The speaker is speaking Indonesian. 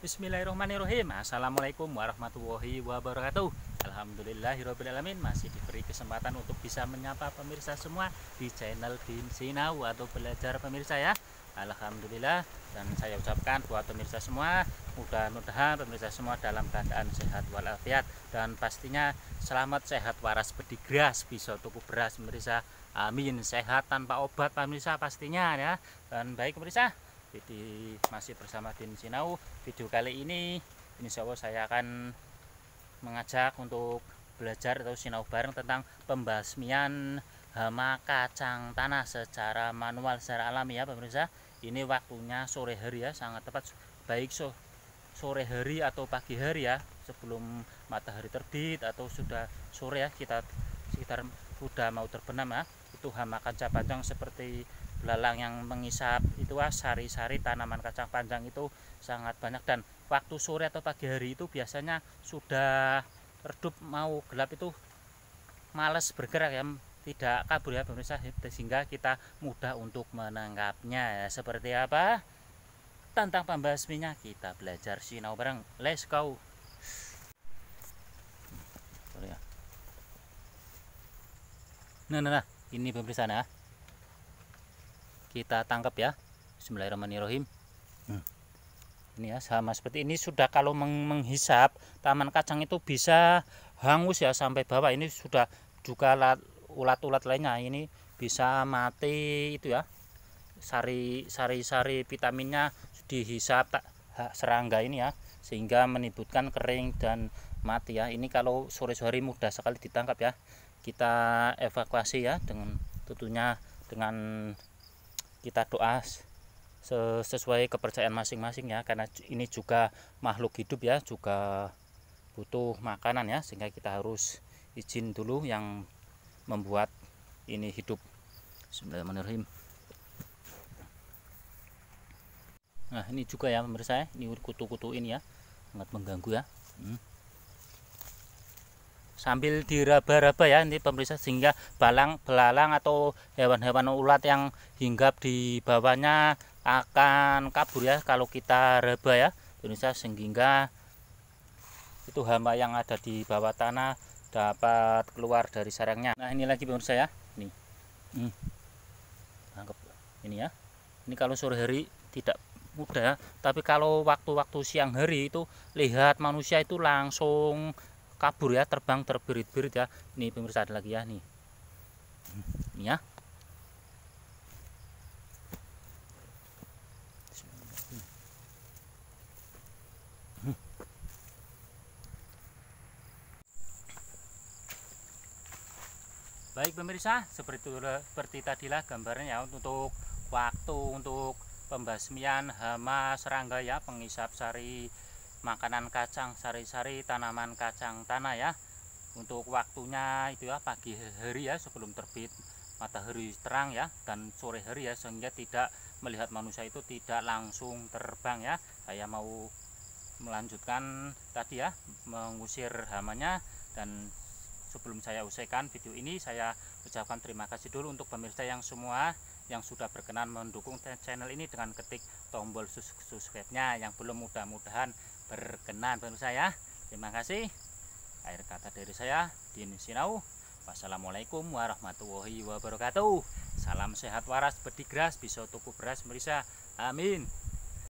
Bismillahirrahmanirrahim Assalamualaikum warahmatullahi wabarakatuh Alhamdulillahirrahmanirrahim Masih diberi kesempatan untuk bisa menyapa pemirsa semua Di channel Bim Sinau atau Belajar Pemirsa ya Alhamdulillah Dan saya ucapkan buat pemirsa semua Mudah-mudahan pemirsa semua dalam keadaan sehat walafiat Dan pastinya selamat sehat waras pedigras Bisa tuku beras pemirsa Amin Sehat tanpa obat pemirsa pastinya ya Dan baik pemirsa jadi masih bersama Din Sinau Video kali ini Insya Allah saya akan mengajak untuk belajar atau sinau bareng tentang pembasmian hama kacang tanah secara manual secara alami ya pemirsa ini waktunya sore hari ya sangat tepat baik so, sore hari atau pagi hari ya sebelum matahari terbit atau sudah sore ya kita sekitar sudah mau terbenam ya itu hama kacang panjang seperti belalang yang mengisap itu ah, sari-sari tanaman kacang panjang itu sangat banyak dan waktu sore atau pagi hari itu biasanya sudah redup mau gelap itu males bergerak ya tidak kabur ya pemirsa sehingga kita mudah untuk menangkapnya ya. seperti apa tentang pembasminya kita belajar sinau bareng let's go ya. nah nah nah ini pemirsa nah kita tangkap ya Bismillahirrahmanirrahim hmm. ini ya sama seperti ini sudah kalau meng menghisap taman kacang itu bisa hangus ya sampai bawah ini sudah juga ulat-ulat lainnya ini bisa mati itu ya sari-sari vitaminnya dihisap serangga ini ya sehingga menimbulkan kering dan mati ya ini kalau sore-sore mudah sekali ditangkap ya kita evakuasi ya dengan tentunya dengan kita doa sesuai kepercayaan masing-masing ya karena ini juga makhluk hidup ya juga butuh makanan ya sehingga kita harus izin dulu yang membuat ini hidup Bismillahirrahmanirrahim nah ini juga ya pemirsa ya ini kutu-kutu ini ya sangat mengganggu ya hmm sambil diraba-raba ya ini pemirsa sehingga balang belalang atau hewan-hewan ulat yang hinggap di bawahnya akan kabur ya kalau kita raba ya pemirsa sehingga itu hama yang ada di bawah tanah dapat keluar dari sarangnya nah ini lagi pemirsa ya ini hmm. ini ya ini kalau sore hari tidak mudah tapi kalau waktu-waktu siang hari itu lihat manusia itu langsung kabur ya terbang terbirit-birit ya ini pemirsa ada lagi ya nih ini ya Baik pemirsa, seperti itu, seperti tadilah gambarnya ya, untuk waktu untuk pembasmian hama serangga ya pengisap sari makanan kacang sari-sari tanaman kacang tanah ya untuk waktunya itu ya pagi hari ya sebelum terbit matahari terang ya dan sore hari ya sehingga tidak melihat manusia itu tidak langsung terbang ya saya mau melanjutkan tadi ya mengusir hamanya dan sebelum saya usaikan video ini saya ucapkan terima kasih dulu untuk pemirsa yang semua yang sudah berkenan mendukung channel ini dengan ketik tombol subscribe-nya yang belum mudah-mudahan berkenan baru saya Terima kasih. Akhir kata dari saya, Din Sinau. Wassalamualaikum warahmatullahi wabarakatuh. Salam sehat waras, bedigras, bisa tuku beras, merisa. Amin.